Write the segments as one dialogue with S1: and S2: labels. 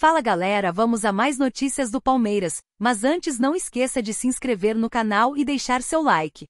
S1: Fala galera, vamos a mais notícias do Palmeiras, mas antes não esqueça de se inscrever no canal e deixar seu like.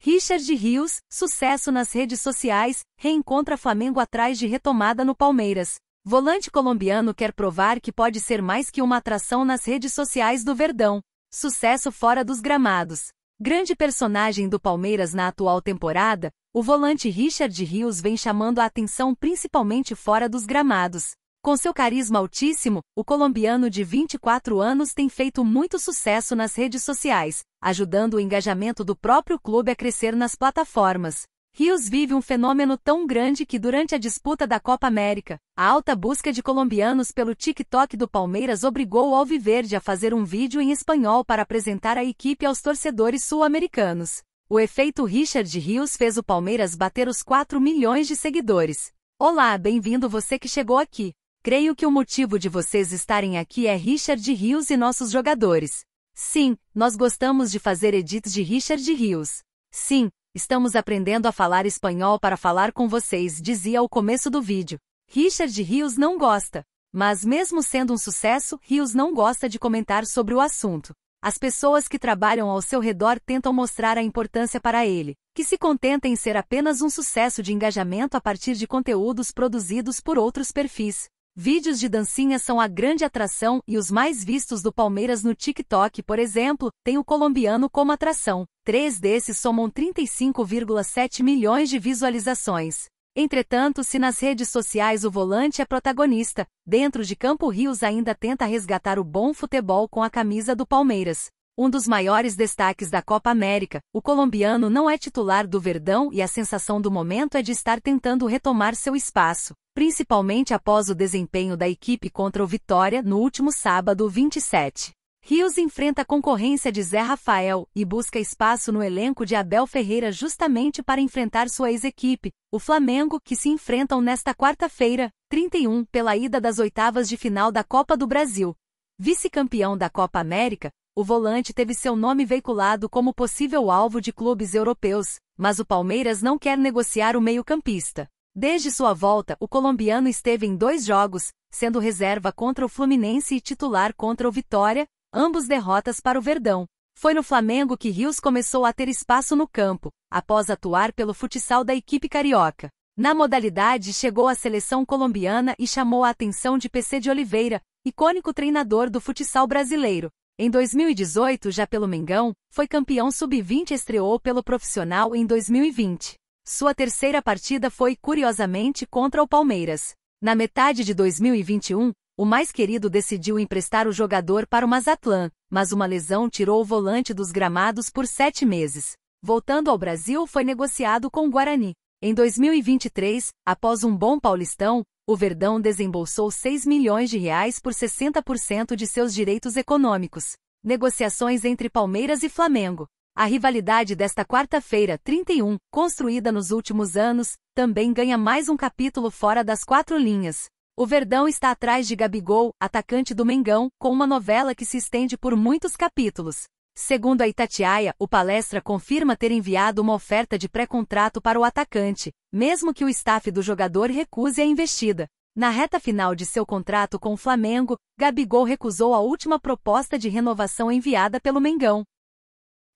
S1: Richard Rios, sucesso nas redes sociais, reencontra Flamengo atrás de retomada no Palmeiras. Volante colombiano quer provar que pode ser mais que uma atração nas redes sociais do Verdão. Sucesso fora dos gramados. Grande personagem do Palmeiras na atual temporada, o volante Richard Rios vem chamando a atenção principalmente fora dos gramados. Com seu carisma altíssimo, o colombiano de 24 anos tem feito muito sucesso nas redes sociais, ajudando o engajamento do próprio clube a crescer nas plataformas. Rios vive um fenômeno tão grande que durante a disputa da Copa América, a alta busca de colombianos pelo TikTok do Palmeiras obrigou o Alviverde a fazer um vídeo em espanhol para apresentar a equipe aos torcedores sul-americanos. O efeito Richard Rios fez o Palmeiras bater os 4 milhões de seguidores. Olá, bem-vindo você que chegou aqui. Creio que o motivo de vocês estarem aqui é Richard Rios e nossos jogadores. Sim, nós gostamos de fazer edits de Richard Rios. Sim, estamos aprendendo a falar espanhol para falar com vocês, dizia ao começo do vídeo. Richard Rios não gosta. Mas mesmo sendo um sucesso, Rios não gosta de comentar sobre o assunto. As pessoas que trabalham ao seu redor tentam mostrar a importância para ele, que se contenta em ser apenas um sucesso de engajamento a partir de conteúdos produzidos por outros perfis. Vídeos de dancinha são a grande atração e os mais vistos do Palmeiras no TikTok, por exemplo, tem o colombiano como atração. Três desses somam 35,7 milhões de visualizações. Entretanto, se nas redes sociais o volante é protagonista, dentro de Campo Rios ainda tenta resgatar o bom futebol com a camisa do Palmeiras. Um dos maiores destaques da Copa América, o colombiano não é titular do Verdão e a sensação do momento é de estar tentando retomar seu espaço principalmente após o desempenho da equipe contra o Vitória no último sábado 27. Rios enfrenta a concorrência de Zé Rafael e busca espaço no elenco de Abel Ferreira justamente para enfrentar sua ex-equipe, o Flamengo, que se enfrentam nesta quarta-feira, 31, pela ida das oitavas de final da Copa do Brasil. Vice-campeão da Copa América, o volante teve seu nome veiculado como possível alvo de clubes europeus, mas o Palmeiras não quer negociar o meio-campista. Desde sua volta, o colombiano esteve em dois jogos, sendo reserva contra o Fluminense e titular contra o Vitória, ambos derrotas para o Verdão. Foi no Flamengo que Rios começou a ter espaço no campo, após atuar pelo futsal da equipe carioca. Na modalidade, chegou à seleção colombiana e chamou a atenção de PC de Oliveira, icônico treinador do futsal brasileiro. Em 2018, já pelo Mengão, foi campeão sub-20 e estreou pelo profissional em 2020. Sua terceira partida foi, curiosamente, contra o Palmeiras. Na metade de 2021, o mais querido decidiu emprestar o jogador para o Mazatlan, mas uma lesão tirou o volante dos gramados por sete meses. Voltando ao Brasil, foi negociado com o Guarani. Em 2023, após um bom paulistão, o Verdão desembolsou 6 milhões de reais por 60% de seus direitos econômicos. Negociações entre Palmeiras e Flamengo. A rivalidade desta quarta-feira, 31, construída nos últimos anos, também ganha mais um capítulo fora das quatro linhas. O Verdão está atrás de Gabigol, atacante do Mengão, com uma novela que se estende por muitos capítulos. Segundo a Itatiaia, o Palestra confirma ter enviado uma oferta de pré-contrato para o atacante, mesmo que o staff do jogador recuse a investida. Na reta final de seu contrato com o Flamengo, Gabigol recusou a última proposta de renovação enviada pelo Mengão.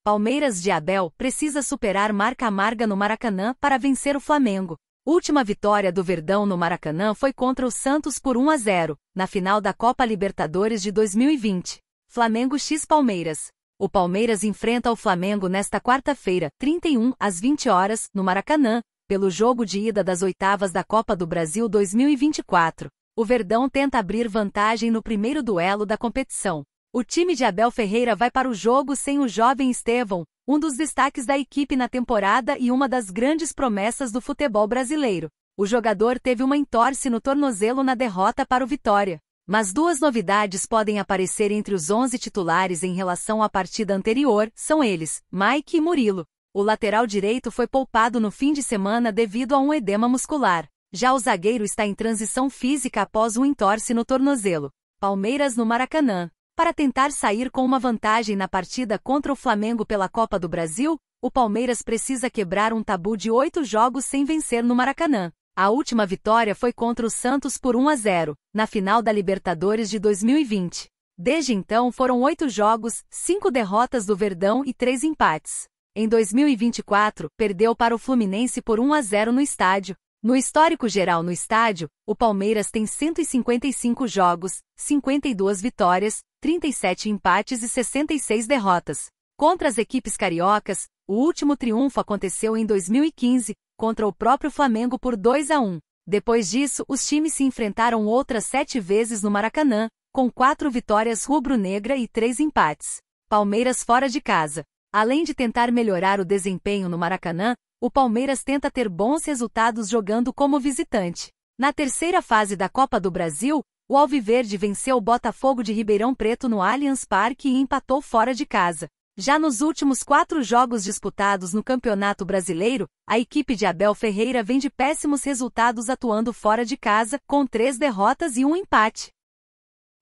S1: Palmeiras de Abel precisa superar marca amarga no Maracanã para vencer o Flamengo. Última vitória do Verdão no Maracanã foi contra o Santos por 1 a 0, na final da Copa Libertadores de 2020. Flamengo x Palmeiras. O Palmeiras enfrenta o Flamengo nesta quarta-feira, 31 às 20 horas, no Maracanã, pelo jogo de ida das oitavas da Copa do Brasil 2024. O Verdão tenta abrir vantagem no primeiro duelo da competição, o time de Abel Ferreira vai para o jogo sem o jovem Estevão, um dos destaques da equipe na temporada e uma das grandes promessas do futebol brasileiro. O jogador teve uma entorse no tornozelo na derrota para o Vitória. Mas duas novidades podem aparecer entre os 11 titulares em relação à partida anterior, são eles, Mike e Murilo. O lateral direito foi poupado no fim de semana devido a um edema muscular. Já o zagueiro está em transição física após um entorse no tornozelo. Palmeiras no Maracanã. Para tentar sair com uma vantagem na partida contra o Flamengo pela Copa do Brasil, o Palmeiras precisa quebrar um tabu de oito jogos sem vencer no Maracanã. A última vitória foi contra o Santos por 1 a 0, na final da Libertadores de 2020. Desde então foram oito jogos, cinco derrotas do Verdão e três empates. Em 2024, perdeu para o Fluminense por 1 a 0 no estádio. No histórico geral no estádio, o Palmeiras tem 155 jogos, 52 vitórias, 37 empates e 66 derrotas. Contra as equipes cariocas, o último triunfo aconteceu em 2015, contra o próprio Flamengo por 2 a 1. Depois disso, os times se enfrentaram outras sete vezes no Maracanã, com quatro vitórias rubro-negra e três empates. Palmeiras fora de casa. Além de tentar melhorar o desempenho no Maracanã, o Palmeiras tenta ter bons resultados jogando como visitante. Na terceira fase da Copa do Brasil, o Alviverde venceu o Botafogo de Ribeirão Preto no Allianz Parque e empatou fora de casa. Já nos últimos quatro jogos disputados no Campeonato Brasileiro, a equipe de Abel Ferreira vem de péssimos resultados atuando fora de casa, com três derrotas e um empate.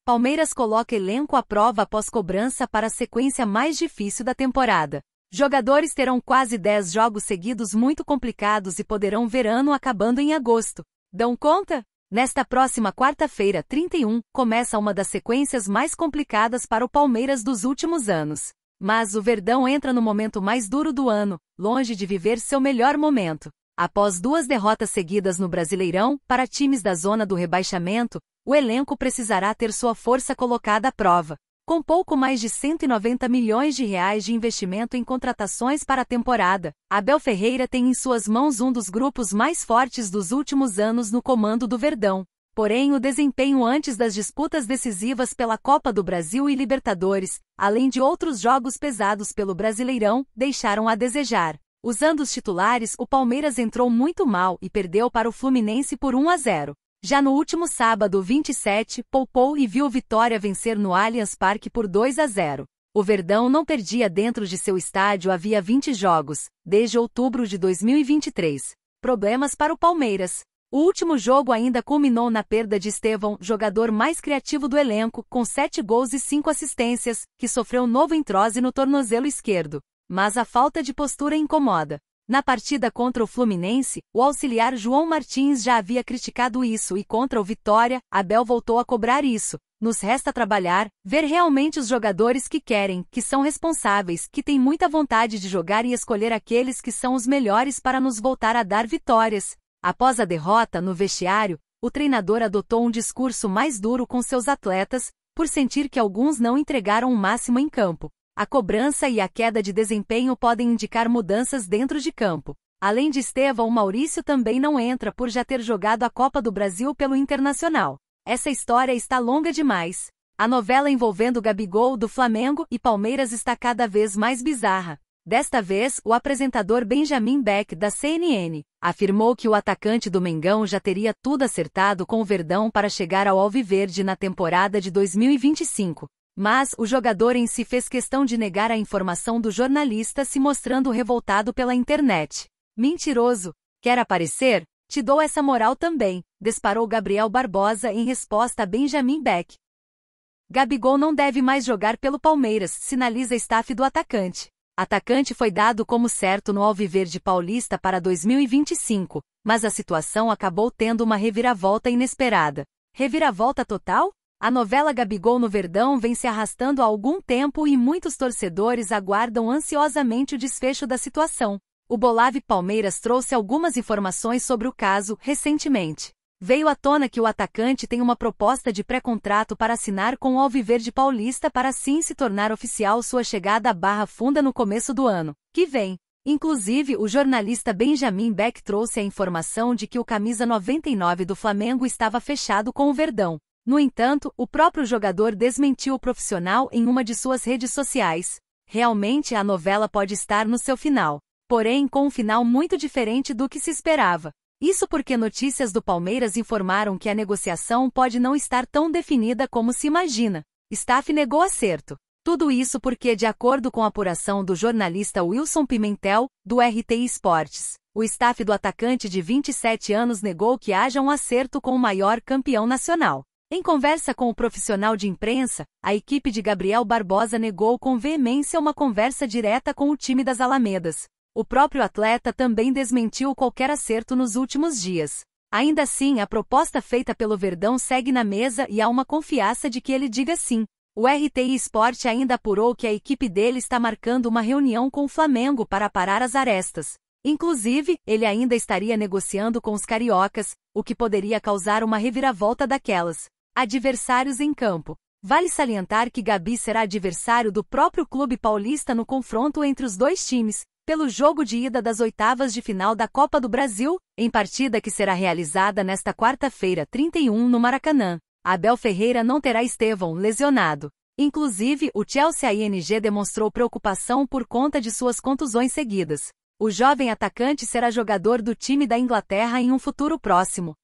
S1: Palmeiras coloca elenco à prova após cobrança para a sequência mais difícil da temporada. Jogadores terão quase dez jogos seguidos muito complicados e poderão ver ano acabando em agosto. Dão conta? Nesta próxima quarta-feira, 31, começa uma das sequências mais complicadas para o Palmeiras dos últimos anos. Mas o Verdão entra no momento mais duro do ano, longe de viver seu melhor momento. Após duas derrotas seguidas no Brasileirão, para times da zona do rebaixamento, o elenco precisará ter sua força colocada à prova. Com pouco mais de 190 milhões de reais de investimento em contratações para a temporada, Abel Ferreira tem em suas mãos um dos grupos mais fortes dos últimos anos no comando do Verdão. Porém, o desempenho antes das disputas decisivas pela Copa do Brasil e Libertadores, além de outros jogos pesados pelo Brasileirão, deixaram a desejar. Usando os titulares, o Palmeiras entrou muito mal e perdeu para o Fluminense por 1 a 0. Já no último sábado 27, poupou e viu Vitória vencer no Allianz Parque por 2 a 0. O Verdão não perdia dentro de seu estádio havia 20 jogos, desde outubro de 2023. Problemas para o Palmeiras. O último jogo ainda culminou na perda de Estevão, jogador mais criativo do elenco, com 7 gols e 5 assistências, que sofreu novo entrose no tornozelo esquerdo. Mas a falta de postura incomoda. Na partida contra o Fluminense, o auxiliar João Martins já havia criticado isso e contra o Vitória, Abel voltou a cobrar isso. Nos resta trabalhar, ver realmente os jogadores que querem, que são responsáveis, que têm muita vontade de jogar e escolher aqueles que são os melhores para nos voltar a dar vitórias. Após a derrota no vestiário, o treinador adotou um discurso mais duro com seus atletas, por sentir que alguns não entregaram o máximo em campo. A cobrança e a queda de desempenho podem indicar mudanças dentro de campo. Além de Estevão, Maurício também não entra por já ter jogado a Copa do Brasil pelo Internacional. Essa história está longa demais. A novela envolvendo Gabigol do Flamengo e Palmeiras está cada vez mais bizarra. Desta vez, o apresentador Benjamin Beck, da CNN, afirmou que o atacante do Mengão já teria tudo acertado com o Verdão para chegar ao Alviverde na temporada de 2025, mas o jogador em si fez questão de negar a informação do jornalista se mostrando revoltado pela internet. Mentiroso! Quer aparecer? Te dou essa moral também, disparou Gabriel Barbosa em resposta a Benjamin Beck. Gabigol não deve mais jogar pelo Palmeiras, sinaliza staff do atacante. Atacante foi dado como certo no Alviverde Paulista para 2025, mas a situação acabou tendo uma reviravolta inesperada. Reviravolta total? A novela Gabigol no Verdão vem se arrastando há algum tempo e muitos torcedores aguardam ansiosamente o desfecho da situação. O Bolave Palmeiras trouxe algumas informações sobre o caso recentemente. Veio à tona que o atacante tem uma proposta de pré-contrato para assinar com o Alviverde Paulista para assim se tornar oficial sua chegada à Barra Funda no começo do ano, que vem. Inclusive, o jornalista Benjamin Beck trouxe a informação de que o camisa 99 do Flamengo estava fechado com o Verdão. No entanto, o próprio jogador desmentiu o profissional em uma de suas redes sociais. Realmente a novela pode estar no seu final, porém com um final muito diferente do que se esperava. Isso porque notícias do Palmeiras informaram que a negociação pode não estar tão definida como se imagina. Staff negou acerto. Tudo isso porque, de acordo com a apuração do jornalista Wilson Pimentel, do RT Esportes, o staff do atacante de 27 anos negou que haja um acerto com o maior campeão nacional. Em conversa com o profissional de imprensa, a equipe de Gabriel Barbosa negou com veemência uma conversa direta com o time das Alamedas. O próprio atleta também desmentiu qualquer acerto nos últimos dias. Ainda assim, a proposta feita pelo Verdão segue na mesa e há uma confiança de que ele diga sim. O RTI Sport ainda apurou que a equipe dele está marcando uma reunião com o Flamengo para parar as arestas. Inclusive, ele ainda estaria negociando com os cariocas, o que poderia causar uma reviravolta daquelas. Adversários em campo. Vale salientar que Gabi será adversário do próprio clube paulista no confronto entre os dois times, pelo jogo de ida das oitavas de final da Copa do Brasil, em partida que será realizada nesta quarta-feira, 31, no Maracanã. Abel Ferreira não terá Estevão lesionado. Inclusive, o Chelsea ING demonstrou preocupação por conta de suas contusões seguidas. O jovem atacante será jogador do time da Inglaterra em um futuro próximo.